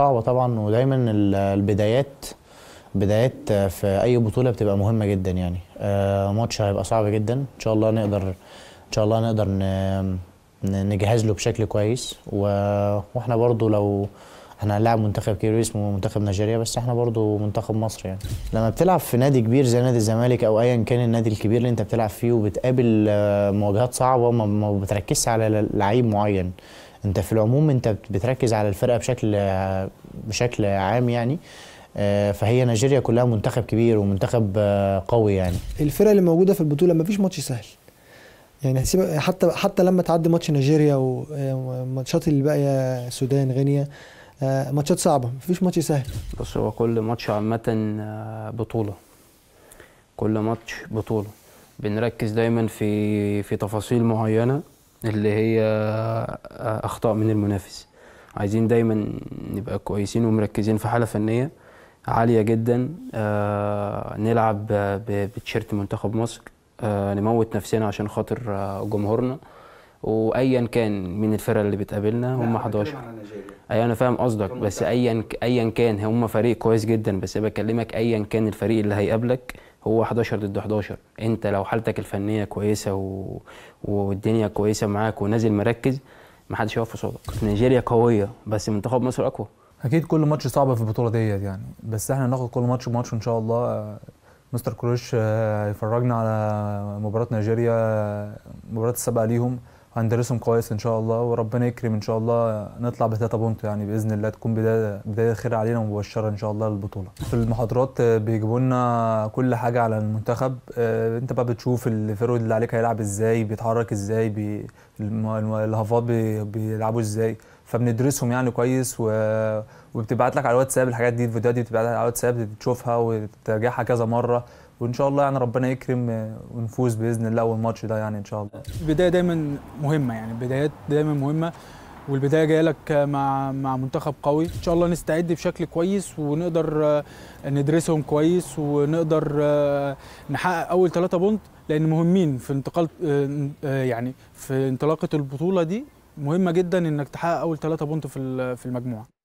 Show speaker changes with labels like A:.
A: صعبة طبعا ودايما البدايات بدايات في أي بطولة بتبقى مهمة جدا يعني آه، ماتش هيبقى صعب جدا إن شاء الله نقدر إن شاء الله نقدر نجهز له بشكل كويس واحنا برضو لو احنا هنلاعب منتخب كبير اسمه منتخب نيجيريا بس احنا برضو منتخب مصر يعني لما بتلعب في نادي كبير زي نادي الزمالك او ايا كان النادي الكبير اللي انت بتلعب فيه وبتقابل مواجهات صعبه ما بتركزش على لعيب معين انت في العموم انت بتركز على الفرقه بشكل بشكل عام يعني آه، فهي نيجيريا كلها منتخب كبير ومنتخب آه، قوي يعني
B: الفرق اللي موجوده في البطوله ما فيش ماتش سهل يعني حتى حتى لما تعدي ماتش نيجيريا وماتشات آه، اللي باقيه السودان غينيا ماتشات صعبه ما فيش ماتش سهل
C: بص هو كل ماتش عامه بطوله كل ماتش بطوله بنركز دايما في في تفاصيل معينه اللي هي آه، اخطاء من المنافس عايزين دايما نبقى كويسين ومركزين في حاله فنيه عاليه جدا آه، نلعب بتيشيرت منتخب مصر آه، نموت نفسنا عشان خاطر جمهورنا وايا كان من الفرق اللي بتقابلنا هم 11 اي أيوة، انا فاهم قصدك بس ايا ايا كان هم فريق كويس جدا بس بكلمك ايا كان الفريق اللي هيقابلك هو 11 ضد 11 انت لو حالتك الفنيه كويسه و... والدنيا كويسه معاك ونازل مركز ما حدش هيقف قصادك نيجيريا قويه بس منتخب مصر اقوى
B: اكيد كل ماتش صعب في البطوله ديت يعني بس احنا ناخد كل ماتش بماتش ان شاء الله آه، مستر كروش هيفرجنا آه، على مباراه نيجيريا آه، مباراه السابقه ليهم هندرسهم كويس ان شاء الله وربنا يكرم ان شاء الله نطلع بثلاثه بونت يعني باذن الله تكون بدايه بدايه خير علينا ومبشره ان شاء الله للبطوله في المحاضرات آه، بيجيبوا لنا كل حاجه على المنتخب آه، انت بقى بتشوف الفرود اللي عليك هيلعب ازاي بيتحرك ازاي بي... الهافات بي... بيلعبوا ازاي فبندرسهم يعني كويس و... وبتبعت لك على الواتساب الحاجات دي الفيديوهات دي بتبعت على الواتساب بتشوفها وتراجعها كذا مره وان شاء الله يعني ربنا يكرم ونفوز باذن الله والماتش ده يعني ان شاء الله
D: البدايه دايما مهمه يعني البدايات دايما مهمه والبدايه جايه لك مع مع منتخب قوي ان شاء الله نستعد بشكل كويس ونقدر ندرسهم كويس ونقدر نحقق اول ثلاثة بونت لان مهمين في انتقال يعني في انطلاقه البطوله دي مهمه جدا انك تحقق اول ثلاثه بونت في في المجموعه